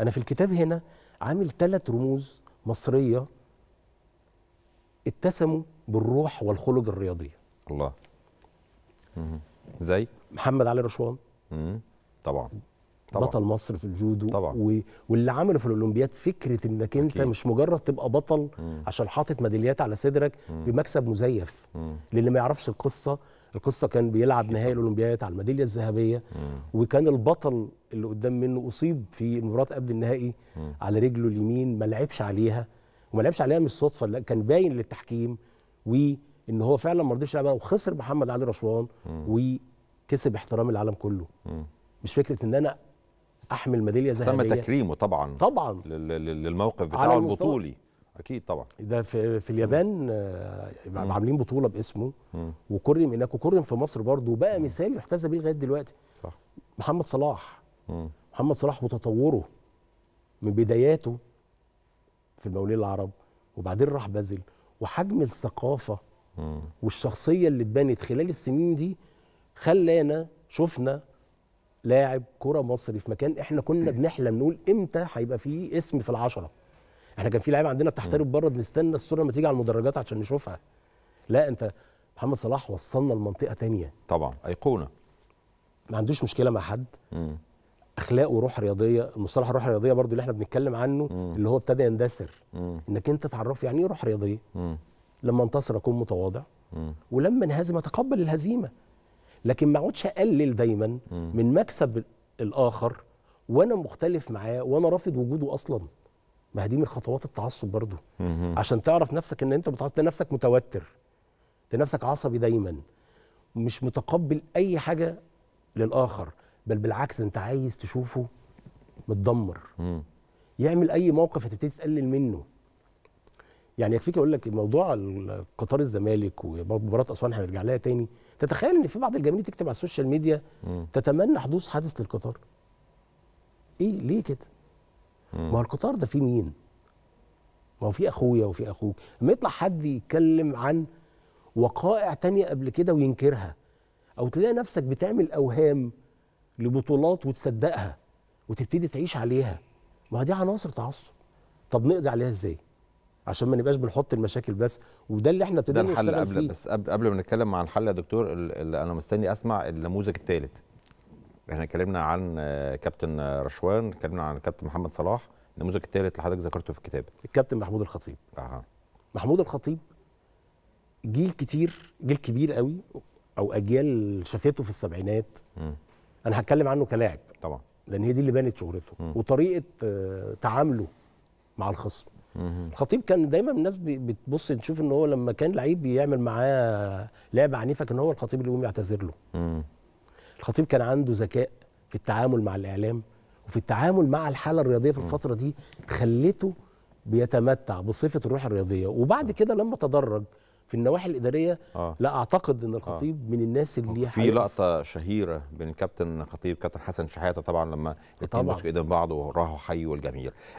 انا في الكتاب هنا عامل ثلاث رموز مصريه اتسموا بالروح والخلق الرياضيه الله مم. زي محمد علي رشوان طبعا طبعا بطل مصر في الجودو طبعا و... واللي عمله في الاولمبياد فكره انك انت أكيد. مش مجرد تبقى بطل مم. عشان حاطط ميداليات على صدرك بمكسب مزيف مم. للي ما يعرفش القصه القصه كان بيلعب نهائي الاولمبياد على الميداليه الذهبيه وكان البطل اللي قدام منه اصيب في المباراه قبل النهائي على رجله اليمين ما لعبش عليها وما لعبش عليها مش صدفه لا كان باين للتحكيم وان هو فعلا ما رضيش يلعبها وخسر محمد علي رشوان وكسب احترام العالم كله مش فكره ان انا احمل ميداليه ذهبيه تم تكريمه طبعا طبعا للموقف بتاعه البطولي اكيد طبعا ده في, في اليابان آه، مم. عاملين بطوله باسمه مم. وكرم هناك وكرم في مصر برضه وبقى مم. مثال يحتذى به لغايه دلوقتي صح محمد صلاح مم. محمد صلاح وتطوره من بداياته في المقاولين العرب وبعدين راح بازل وحجم الثقافه مم. والشخصيه اللي اتبنت خلال السنين دي خلانا شفنا لاعب كره مصري في مكان احنا كنا بنحلم نقول امتى هيبقى فيه اسم في العشره احنا كان في لعيبه عندنا بتحترف بره بنستنى الصوره لما تيجي على المدرجات عشان نشوفها لا انت محمد صلاح وصلنا لمنطقه تانية طبعا ايقونه ما عندوش مشكله مع حد مم. اخلاق وروح رياضيه مصطلح الروح الرياضيه برضو اللي احنا بنتكلم عنه مم. اللي هو ابتدى يندثر انك انت تعرف يعني ايه روح رياضيه مم. لما انتصر اكون متواضع مم. ولما انهزم اتقبل الهزيمه لكن ما اقعدش اقلل دايما مم. من مكسب الاخر وانا مختلف معاه وانا رافض وجوده اصلا ما دي من خطوات التعصب برضو عشان تعرف نفسك ان انت متعصب نفسك متوتر نفسك عصبي دايما مش متقبل اي حاجه للاخر بل بالعكس انت عايز تشوفه متدمر يعمل اي موقف هتبتدي تقلل منه يعني يكفيك اقول لك موضوع قطار الزمالك ومباراه اسوان هنرجع لها تاني تتخيل ان في بعض الجماهير تكتب على السوشيال ميديا تتمنى حدوث حادث للقطار ايه ليه كده ما هو القطار ده فيه مين؟ ما هو في اخويا وفي اخوك لما يطلع حد يتكلم عن وقائع تانية قبل كده وينكرها او تلاقي نفسك بتعمل اوهام لبطولات وتصدقها وتبتدي تعيش عليها ما دي عناصر تعصب طب نقضي عليها ازاي عشان ما نبقاش بنحط المشاكل بس وده اللي احنا ابتدينا نشتغل فيه. بس قبل قبل ما نتكلم عن الحل يا دكتور اللي انا مستني اسمع النموذج الثالث احنا اتكلمنا عن كابتن رشوان اتكلمنا عن كابتن محمد صلاح النموذج الثالث اللي حضرتك ذكرته في الكتاب الكابتن محمود الخطيب اها محمود الخطيب جيل كتير جيل كبير قوي او اجيال شافته في السبعينات م. انا هتكلم عنه كلاعب طبعا لان هي دي اللي بنت شهرته م. وطريقه آه، تعامله مع الخصم الخطيب كان دايما الناس بتبص تشوف ان هو لما كان لعيب بيعمل معاه لعبه عنيفه كان هو الخطيب اللي يقوم يعتذر له م. الخطيب كان عنده ذكاء في التعامل مع الاعلام وفي التعامل مع الحاله الرياضيه في الفتره دي خلته بيتمتع بصفه الروح الرياضيه وبعد كده لما تدرج في النواحي الاداريه آه. لا اعتقد ان الخطيب آه. من الناس اللي في لقطه شهيره بين الكابتن خطيب كابتن حسن شحاته طبعا لما الاثنين مسكوا ايدين بعض وراحوا حيوا والجميل